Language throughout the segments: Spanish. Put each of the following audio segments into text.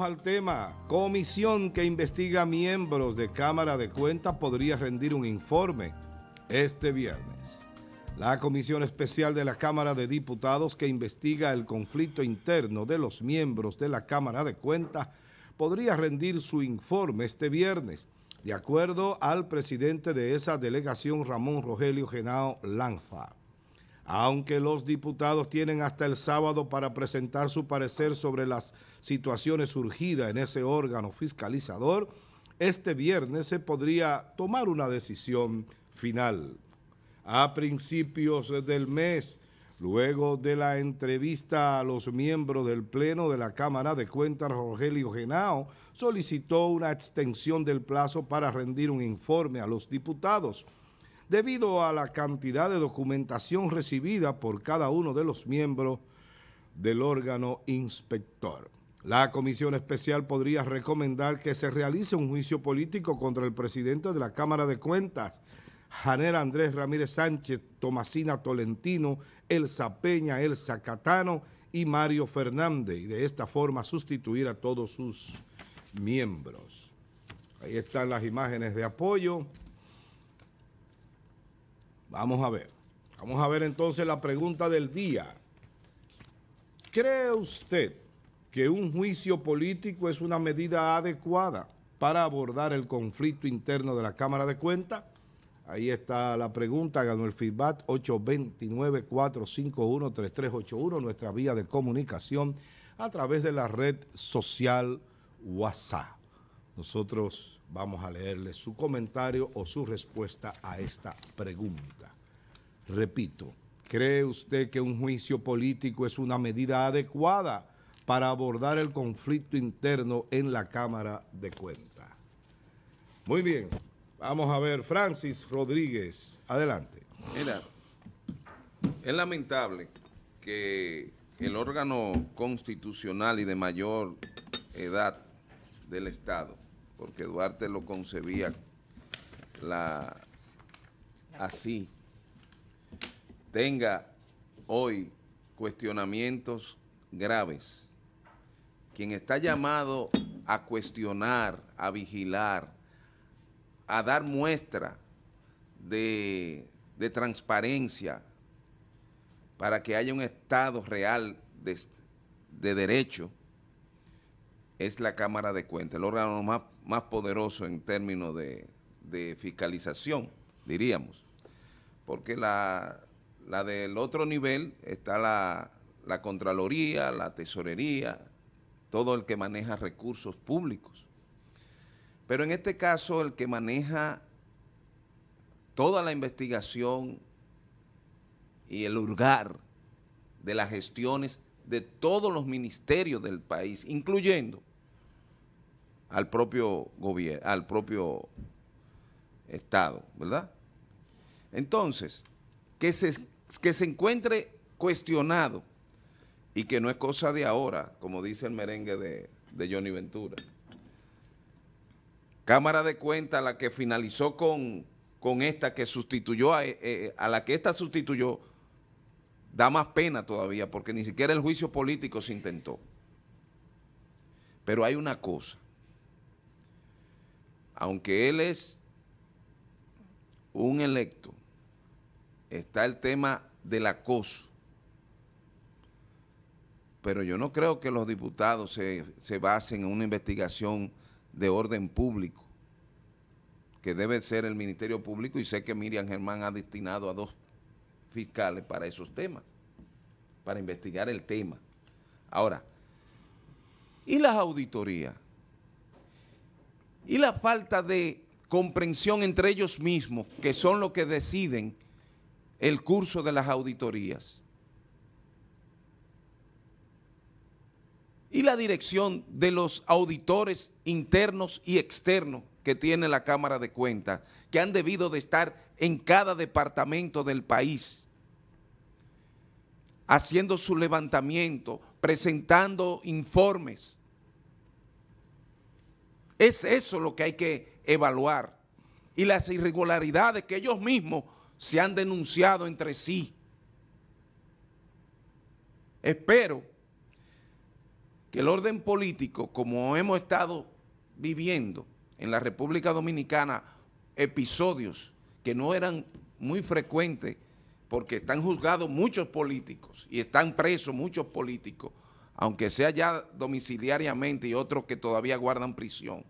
al tema. Comisión que investiga miembros de Cámara de Cuentas podría rendir un informe este viernes. La Comisión Especial de la Cámara de Diputados que investiga el conflicto interno de los miembros de la Cámara de Cuentas podría rendir su informe este viernes, de acuerdo al presidente de esa delegación, Ramón Rogelio Genao Lanfa. Aunque los diputados tienen hasta el sábado para presentar su parecer sobre las situaciones surgidas en ese órgano fiscalizador, este viernes se podría tomar una decisión final. A principios del mes, luego de la entrevista a los miembros del Pleno de la Cámara de Cuentas, Rogelio Genao solicitó una extensión del plazo para rendir un informe a los diputados. Debido a la cantidad de documentación recibida por cada uno de los miembros del órgano inspector. La Comisión Especial podría recomendar que se realice un juicio político contra el presidente de la Cámara de Cuentas, Janer Andrés Ramírez Sánchez, Tomasina Tolentino, Elsa Peña, Elsa Catano y Mario Fernández, y de esta forma sustituir a todos sus miembros. Ahí están las imágenes de apoyo. Vamos a ver. Vamos a ver entonces la pregunta del día. ¿Cree usted que un juicio político es una medida adecuada para abordar el conflicto interno de la Cámara de Cuentas. Ahí está la pregunta, ganó el feedback 829-451-3381, nuestra vía de comunicación a través de la red social WhatsApp. Nosotros vamos a leerle su comentario o su respuesta a esta pregunta. Repito, ¿cree usted que un juicio político es una medida adecuada? para abordar el conflicto interno en la Cámara de Cuentas. Muy bien, vamos a ver, Francis Rodríguez, adelante. Mira, es lamentable que el órgano constitucional y de mayor edad del Estado, porque Duarte lo concebía la, así, tenga hoy cuestionamientos graves quien está llamado a cuestionar, a vigilar, a dar muestra de, transparencia para que haya un Estado real de, derecho, es la Cámara de Cuentas, el órgano más, poderoso en términos de, fiscalización, diríamos, porque la, del otro nivel está la Contraloría, la Tesorería, todo el que maneja recursos públicos. Pero en este caso, el que maneja toda la investigación y el lugar de las gestiones de todos los ministerios del país, incluyendo al propio al propio Estado, ¿verdad? Entonces, que se, que se encuentre cuestionado y que no es cosa de ahora, como dice el merengue de, Johnny Ventura. Cámara de Cuentas, la que finalizó con, con esta, que sustituyó a, eh, eh, a la que esta sustituyó, da más pena todavía, porque ni siquiera el juicio político se intentó. Pero hay una cosa, aunque él es un electo, está el tema del acoso pero yo no creo que los diputados se, basen en una investigación de orden público, que debe ser el Ministerio Público, y sé que Miriam Germán ha destinado a dos fiscales para esos temas, para investigar el tema. Ahora, ¿y las auditorías? ¿Y la falta de comprensión entre ellos mismos, que son los que deciden el curso de las auditorías? y la dirección de los auditores internos y externos que tiene la Cámara de Cuentas, que han debido de estar en cada departamento del país, haciendo su levantamiento, presentando informes. Es eso lo que hay que evaluar. Y las irregularidades que ellos mismos se han denunciado entre sí. Espero que el orden político, como hemos estado viviendo en la República Dominicana, episodios que no eran muy frecuentes porque están juzgados muchos políticos y están presos muchos políticos, aunque sea ya domiciliariamente y otros que todavía guardan prisión.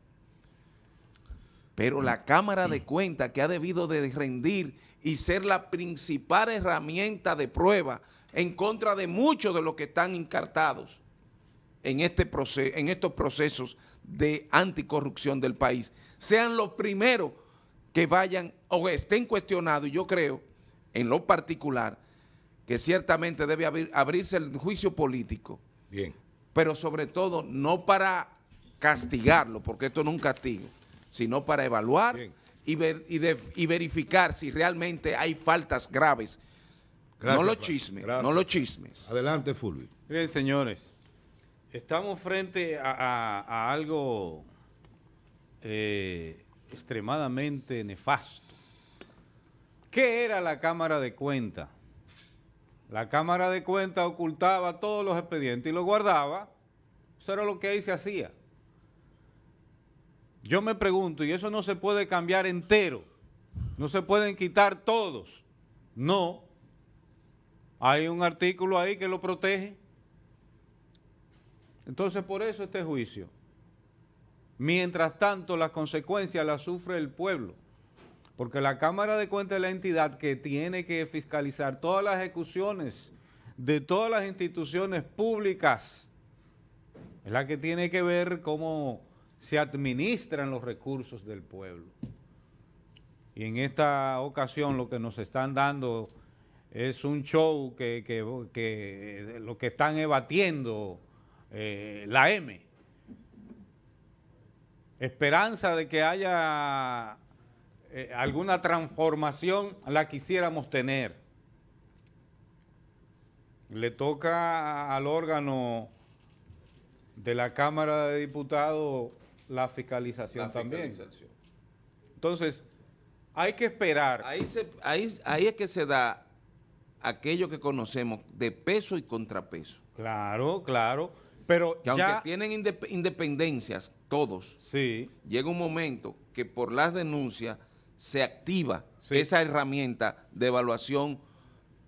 Pero la Cámara de Cuentas que ha debido de rendir y ser la principal herramienta de prueba en contra de muchos de los que están encartados, en, este en estos procesos de anticorrupción del país sean los primeros que vayan o estén cuestionados. Yo creo, en lo particular, que ciertamente debe abrirse el juicio político. Bien. Pero sobre todo, no para castigarlo, porque esto no es un castigo, sino para evaluar y, verificar si realmente hay faltas graves. no los chismes, no los chismes. Adelante, Fulvio. Miren, señores, Estamos frente a, algo eh, extremadamente nefasto. ¿Qué era la Cámara de Cuentas? La Cámara de Cuentas ocultaba todos los expedientes y los guardaba. Eso era lo que ahí se hacía. Yo me pregunto, y eso no se puede cambiar entero, no se pueden quitar todos. No. Hay un artículo ahí que lo protege. Entonces por eso este juicio. Mientras tanto, las consecuencias las sufre el pueblo, porque la Cámara de Cuentas es la entidad que tiene que fiscalizar todas las ejecuciones de todas las instituciones públicas. Es la que tiene que ver cómo se administran los recursos del pueblo. Y en esta ocasión lo que nos están dando es un show que, lo que están ebatiendo. Eh, la M. Esperanza de que haya eh, alguna transformación, la quisiéramos tener. Le toca al órgano de la Cámara de Diputados la fiscalización también. Entonces, hay que esperar. ahí es que se da aquello que conocemos de peso y contrapeso. Claro, claro. Pero que aunque tienen independencias, todos, llega un momento que por las denuncias se activa esa herramienta de evaluación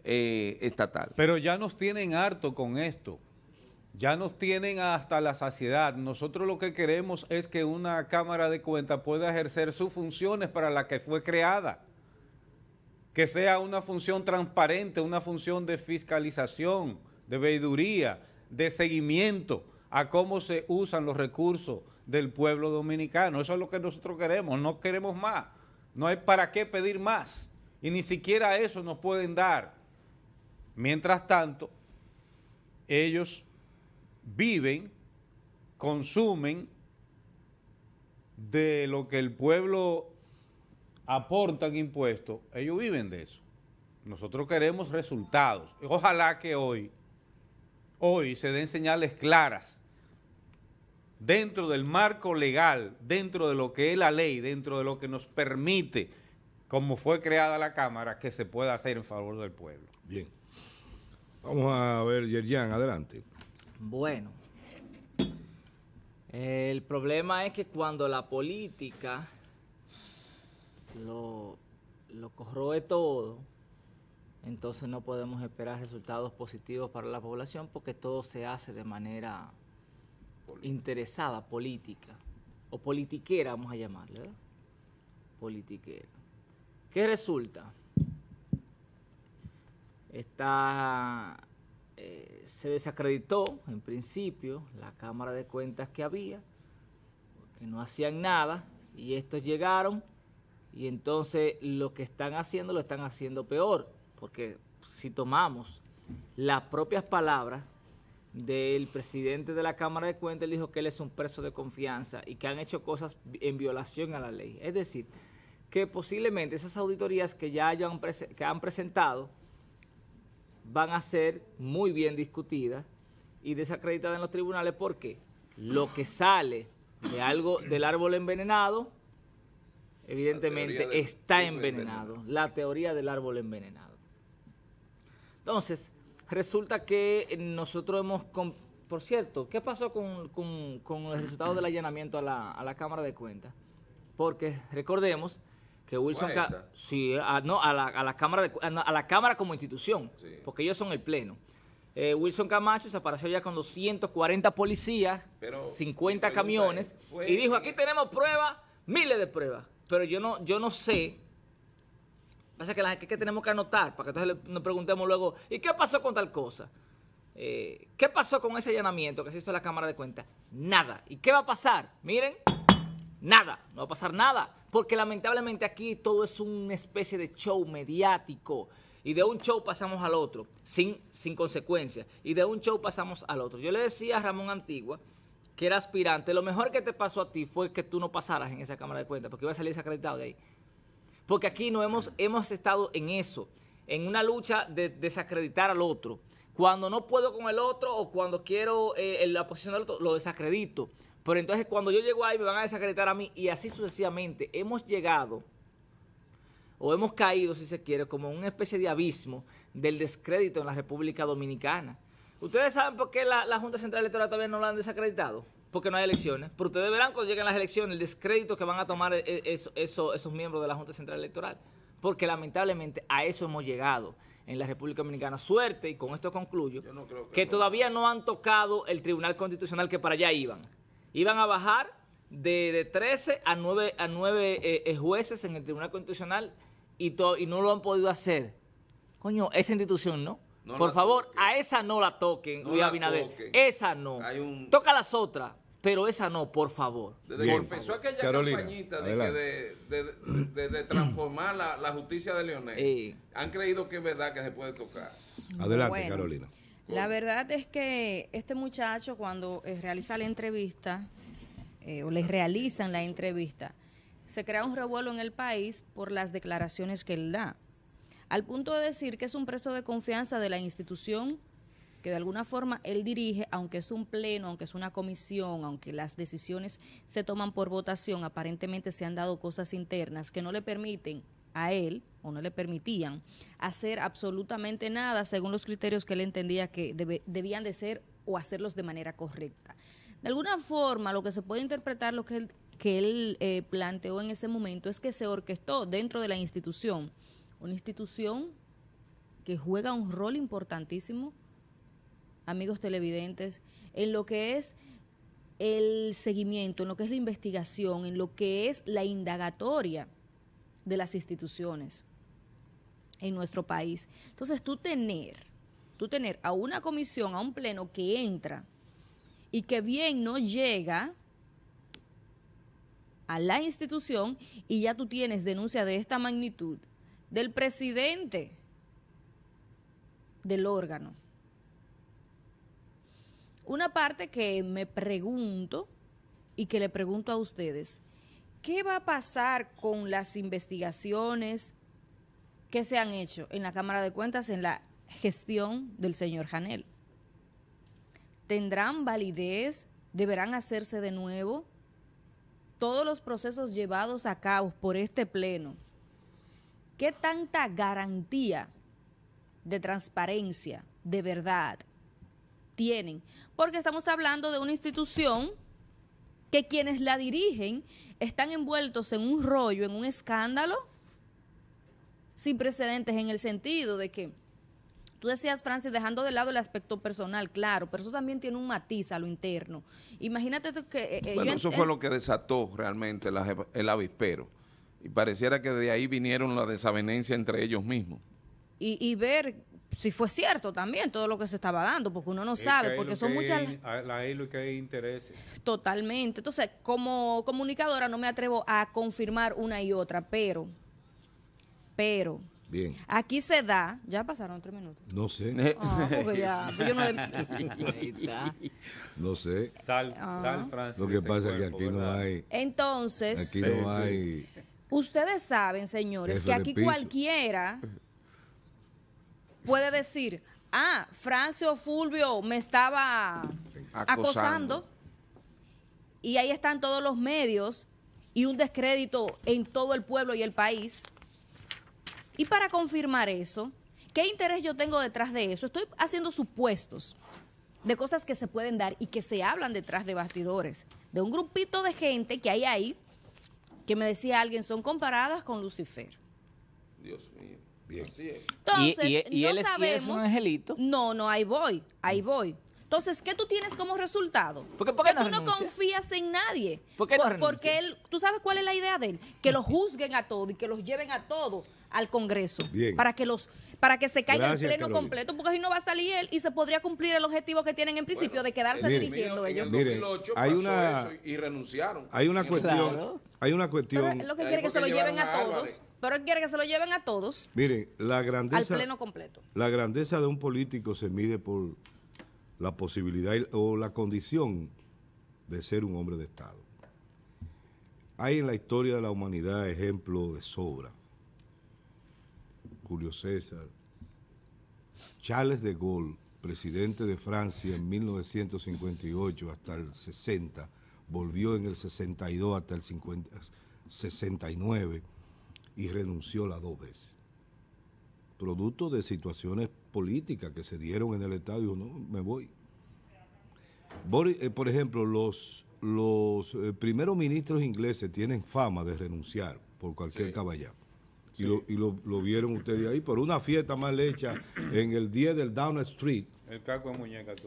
eh, estatal. Pero ya nos tienen harto con esto. Ya nos tienen hasta la saciedad. Nosotros lo que queremos es que una Cámara de Cuentas pueda ejercer sus funciones para las que fue creada. Que sea una función transparente, una función de fiscalización, de veiduría, de seguimiento a cómo se usan los recursos del pueblo dominicano. Eso es lo que nosotros queremos, no queremos más. No hay para qué pedir más. Y ni siquiera eso nos pueden dar. Mientras tanto, ellos viven, consumen de lo que el pueblo aporta en impuestos. Ellos viven de eso. Nosotros queremos resultados. Ojalá que hoy hoy se den señales claras dentro del marco legal, dentro de lo que es la ley, dentro de lo que nos permite, como fue creada la Cámara, que se pueda hacer en favor del pueblo. Bien. Vamos a ver, Yerjan, adelante. Bueno, el problema es que cuando la política lo, lo corroe todo, entonces no podemos esperar resultados positivos para la población porque todo se hace de manera interesada, política, o politiquera, vamos a llamarle, ¿verdad? Politiquera. ¿Qué resulta? Está, eh, se desacreditó en principio la Cámara de Cuentas que había, que no hacían nada, y estos llegaron, y entonces lo que están haciendo lo están haciendo peor porque si tomamos las propias palabras del presidente de la Cámara de Cuentas, él dijo que él es un preso de confianza y que han hecho cosas en violación a la ley. Es decir, que posiblemente esas auditorías que ya han presentado van a ser muy bien discutidas y desacreditadas en los tribunales porque lo que sale de algo del árbol envenenado evidentemente está envenenado, la teoría del árbol envenenado. Entonces, resulta que nosotros hemos... Por cierto, ¿qué pasó con, el resultado del allanamiento a la, Cámara de Cuentas? Porque recordemos que Wilson... Sí, a, no, a la, a la Cámara a la Cámara como institución, porque ellos son el Pleno. Eh, Wilson Camacho se apareció ya con 240 policías, 50 camiones, y dijo, aquí tenemos pruebas, miles de pruebas. Pero yo no, yo no sé que tenemos que anotar para que entonces nos preguntemos luego, ¿y qué pasó con tal cosa? Eh, ¿Qué pasó con ese allanamiento que se hizo en la Cámara de Cuentas? Nada. ¿Y qué va a pasar? Miren, nada. No va a pasar nada. Porque lamentablemente aquí todo es una especie de show mediático. Y de un show pasamos al otro, sin, sin consecuencias. Y de un show pasamos al otro. Yo le decía a Ramón Antigua, que era aspirante, lo mejor que te pasó a ti fue que tú no pasaras en esa Cámara de Cuentas, porque iba a salir desacreditado de ahí porque aquí no hemos, hemos estado en eso, en una lucha de desacreditar al otro. Cuando no puedo con el otro o cuando quiero eh, la posición del otro, lo desacredito. Pero entonces cuando yo llego ahí me van a desacreditar a mí y así sucesivamente. Hemos llegado o hemos caído, si se quiere, como una especie de abismo del descrédito en la República Dominicana. ¿Ustedes saben por qué la, la Junta Central Electoral todavía no la han desacreditado? porque no hay elecciones. Pero ustedes verán cuando lleguen las elecciones el descrédito que van a tomar e, e, esos miembros de la Junta Central Electoral. Porque lamentablemente a eso hemos llegado en la República Dominicana. Suerte, y con esto concluyo, que, todavía no han tocado el Tribunal Constitucional que para allá iban. Iban a bajar de, 13 a 9, a 9 eh, eh, jueces en el Tribunal Constitucional y, y no lo han podido hacer. Coño, esa institución, ¿no? Por favor, a esa no la toquen, Luis Abinader. Esa no. Toca las otras, pero esa no, por favor. Desde que empezó aquella campañita de, transformar la, justicia de Leonel, han creído que es verdad que se puede tocar. Adelante, Carolina. La verdad es que este muchacho cuando eh, realiza la entrevista, eh, o le realizan la entrevista, se crea un revuelo en el país por las declaraciones que él da, al punto de decir que es un preso de confianza de la institución que de alguna forma él dirige, aunque es un pleno, aunque es una comisión, aunque las decisiones se toman por votación, aparentemente se han dado cosas internas que no le permiten a él o no le permitían hacer absolutamente nada según los criterios que él entendía que debían de ser o hacerlos de manera correcta. De alguna forma, lo que se puede interpretar, lo que él, que él eh, planteó en ese momento es que se orquestó dentro de la institución, una institución que juega un rol importantísimo amigos televidentes, en lo que es el seguimiento, en lo que es la investigación, en lo que es la indagatoria de las instituciones en nuestro país. Entonces, tú tener, tú tener a una comisión, a un pleno que entra y que bien no llega a la institución y ya tú tienes denuncia de esta magnitud del presidente del órgano. Una parte que me pregunto y que le pregunto a ustedes, ¿qué va a pasar con las investigaciones que se han hecho en la Cámara de Cuentas en la gestión del señor Janel? ¿Tendrán validez? ¿Deberán hacerse de nuevo? Todos los procesos llevados a cabo por este Pleno, ¿qué tanta garantía de transparencia, de verdad, tienen, porque estamos hablando de una institución que quienes la dirigen están envueltos en un rollo, en un escándalo sin precedentes en el sentido de que tú decías, Francis, dejando de lado el aspecto personal, claro, pero eso también tiene un matiz a lo interno. Imagínate que... Eh, eh, bueno, eso fue lo que desató realmente el avispero. Y pareciera que de ahí vinieron la desavenencia entre ellos mismos y, ver si fue cierto también todo lo que se estaba dando, porque uno no sabe, porque son muchas... la hay lo que hay intereses. Totalmente. Entonces, como comunicadora no me atrevo a confirmar una y otra, pero, pero... Bien. Aquí se da, ya pasaron tres minutos. No sé. Ah, no, sé. Sal, ah. sal Lo que pasa es que aquí no hay. Entonces, aquí no hay. Ustedes saben, señores, que aquí cualquiera puede decir, ah, Francio Fulvio me estaba acosando. acosando. y ahí están todos los medios y un descrédito en todo el pueblo y el país. Y para confirmar eso, ¿qué interés yo tengo detrás de eso? Estoy haciendo supuestos de cosas que se pueden dar y que se hablan detrás de bastidores, de un grupito de gente que hay ahí, que me decía alguien, son comparadas con Lucifer. Dios entonces, y, no él No, no, ahí voy, ahí voy. Entonces, ¿qué tú tienes como resultado? Porque, tú no confías en nadie. porque él, tú sabes cuál es la idea de él, que lo juzguen a todos y que los lleven a todos al Congreso para que los para que se caiga el pleno completo, porque si no va a salir él y se podría cumplir el objetivo que tienen en principio de quedarse dirigiendo ellos. En 2008 hay una, eso y renunciaron. Hay una cuestión, hay una cuestión. lo que quiere que se lo lleven a, todos. Pero él quiere que se lo lleven a todos. Miren, la grandeza. Al pleno completo. La grandeza de un político se mide por la posibilidad o la condición de ser un hombre de Estado. Hay en la historia de la humanidad ejemplos de sobra. Julio César, Charles de Gaulle, presidente de Francia en 1958 hasta el 60, volvió en el 62 hasta el 69 y renunció las dos veces. Producto de situaciones políticas que se dieron en el estadio no, me voy. Boris, eh, por ejemplo, los, los eh, primeros ministros ingleses tienen fama de renunciar por cualquier caballero Y, lo, y lo, vieron ustedes ahí, por una fiesta mal hecha en el 10 del Down Street. El caco de muñeca.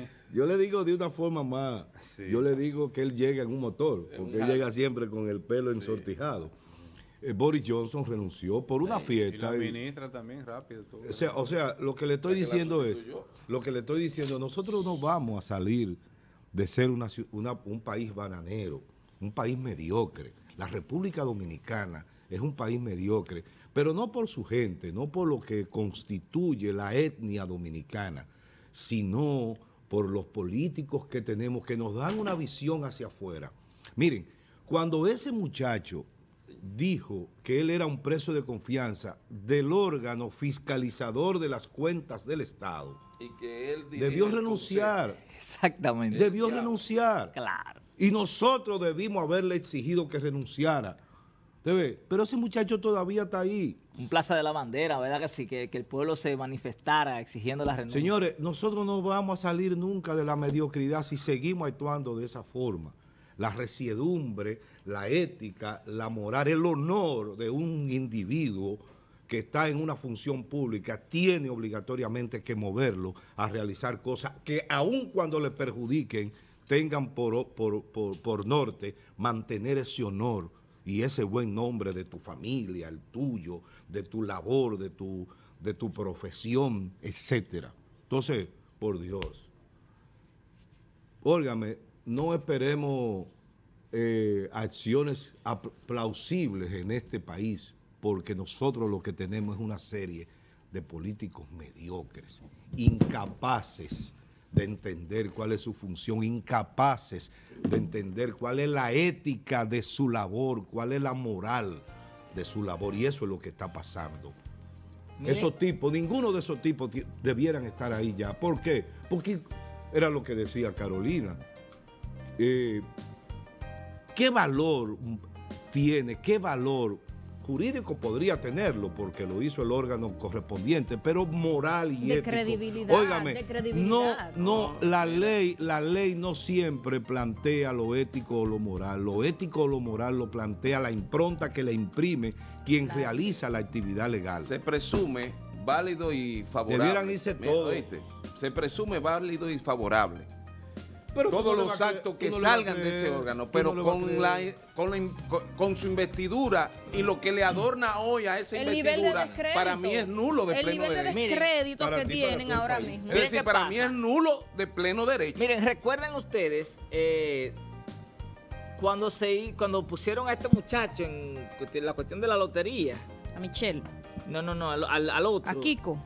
Yo le digo de una forma más, yo le digo que él llega en un motor, porque él llega siempre con el pelo ensortijado. Eh, Boris Johnson renunció por una fiesta. Y la ministra también rápido. o, sea, lo que le estoy diciendo es, lo que le estoy diciendo, nosotros no vamos a salir de ser una, un país bananero, un país mediocre. La República Dominicana es un país mediocre, pero no por su gente, no por lo que constituye la etnia dominicana, sino por los políticos que tenemos, que nos dan una visión hacia afuera. Miren, cuando ese muchacho dijo que él era un preso de confianza del órgano fiscalizador de las cuentas del Estado, y que él debió renunciar. Exactamente. Debió renunciar. Claro. Y nosotros debimos haberle exigido que renunciara pero ese muchacho todavía está ahí. Un plaza de la bandera, ¿verdad que sí? Que, el pueblo se manifestara exigiendo la renuncia. Señores, nosotros no vamos a salir nunca de la mediocridad si seguimos actuando de esa forma. La resiedumbre, la ética, la moral, el honor de un individuo que está en una función pública tiene obligatoriamente que moverlo a realizar cosas que aun cuando le perjudiquen tengan por, por norte mantener ese honor, y ese buen nombre de tu familia, el tuyo, de tu labor, de tu, de tu profesión, etcétera. Entonces, por Dios, órgame. no esperemos eh, acciones plausibles en este país, porque nosotros lo que tenemos es una serie de políticos mediocres, incapaces de entender cuál es su función, incapaces de entender cuál es la ética de su labor, cuál es la moral de su labor. Y eso es lo que está pasando. Esos tipos, ninguno de esos tipos debieran estar ahí ya. ¿Por qué? Porque era lo que decía Carolina. Eh, ¿Qué valor tiene, qué valor jurídico podría tenerlo porque lo hizo el órgano correspondiente, pero moral y ético. Credibilidad, No, no, la ley, la ley no siempre plantea lo ético o lo moral. Lo ético o lo moral lo plantea la impronta que le imprime quien realiza la actividad legal. Se presume válido y favorable. Debieran irse todos. Se presume válido y favorable todos los actos que, salgan de ese órgano, pero con, su investidura y lo que le mm. adorna hoy a esa investidura, para mí es nulo de pleno derecho. nivel de que tienen ahora mismo. para mí es nulo de pleno derecho. Miren, recuerden ustedes... Eh, cuando se cuando pusieron a este muchacho en la cuestión de la lotería. A Michelle. No, no, no, al, al otro. A Kiko.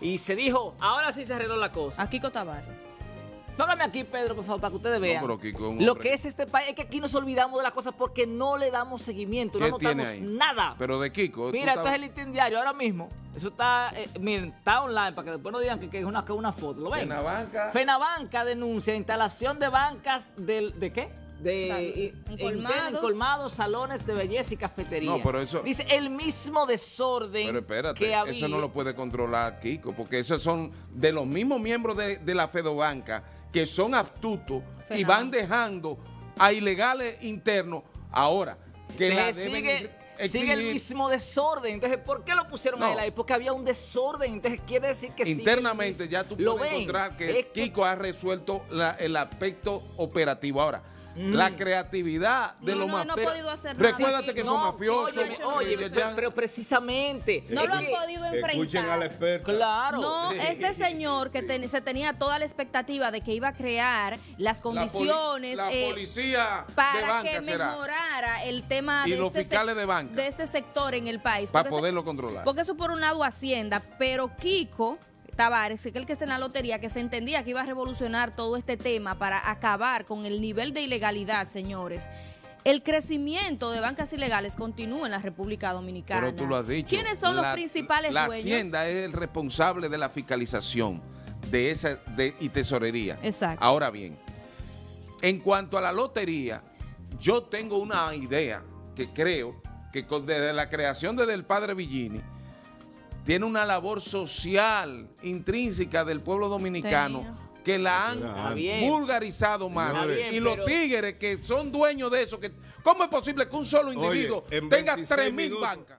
Y se dijo, ahora sí se arregló la cosa. A Kiko Tavares. Fágame aquí, Pedro, por favor, para que ustedes vean. lo que es este país es que aquí nos olvidamos de las cosas porque no le damos seguimiento, no anotamos nada. Pero de Kiko. Mira, esto es el ítem diario ahora mismo. Eso está, eh, online para que después no digan que, es una, una foto. ¿Lo ven? Fenabanca. denuncia instalación de bancas del, ¿de qué? de eh, eh, colmados. salones de belleza y cafetería. No, pero eso... Dice el mismo desorden pero espérate, Eso no lo puede controlar Kiko, porque esos son de los mismos miembros de la Fedobanca que son astutos y van dejando a ilegales internos ahora que la sigue, el mismo desorden. Entonces, ¿por qué lo pusieron a ahí? Porque había un desorden. Entonces, quiere decir que Internamente, ya tú puedes encontrar que, Kiko ha resuelto el aspecto operativo. Ahora, Mm. La creatividad de no, los no, mafiosos. podido hacer nada. Recuérdate que son mafiosos. Oye, oye pero, precisamente. No lo han podido enfrentar. Escuchen al experto Claro. No, este señor que se tenía toda la expectativa de que iba a crear las condiciones. La, eh, policía para que mejorara el tema de, este de, este sector en el país. Para poderlo controlar. Porque eso por un lado Hacienda, pero Kiko Tavares, el que está en la lotería, que se entendía que iba a revolucionar todo este tema para acabar con el nivel de ilegalidad, señores. El crecimiento de bancas ilegales continúa en la República Dominicana. tú ¿Quiénes son los principales dueños? La Hacienda es el responsable de la fiscalización de esa y tesorería. Exacto. Ahora bien, en cuanto a la lotería, yo tengo una idea que creo que desde la creación del padre Villini tiene una labor social intrínseca del pueblo dominicano. que la han vulgarizado más. y los tigres que son dueños de eso, que ¿cómo es posible que un solo individuo tenga tenga 3.000 bancas?